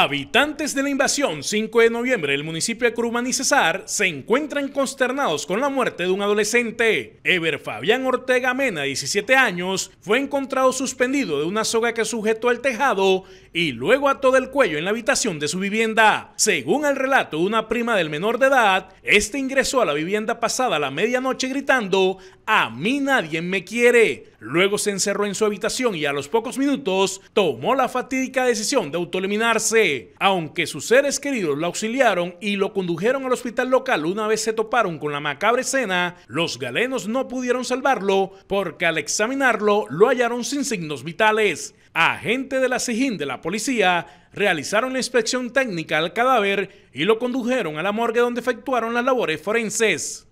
Habitantes de la invasión 5 de noviembre del municipio de Curumán y Cesar se encuentran consternados con la muerte de un adolescente. Eber Fabián Ortega Mena, 17 años, fue encontrado suspendido de una soga que sujetó al tejado y luego ató del cuello en la habitación de su vivienda. Según el relato de una prima del menor de edad, este ingresó a la vivienda pasada la medianoche gritando a mí nadie me quiere. Luego se encerró en su habitación y a los pocos minutos tomó la fatídica decisión de autoeliminarse. Aunque sus seres queridos lo auxiliaron y lo condujeron al hospital local una vez se toparon con la macabra escena, los galenos no pudieron salvarlo porque al examinarlo lo hallaron sin signos vitales. Agentes de la SIGIN de la policía realizaron la inspección técnica al cadáver y lo condujeron a la morgue donde efectuaron las labores forenses.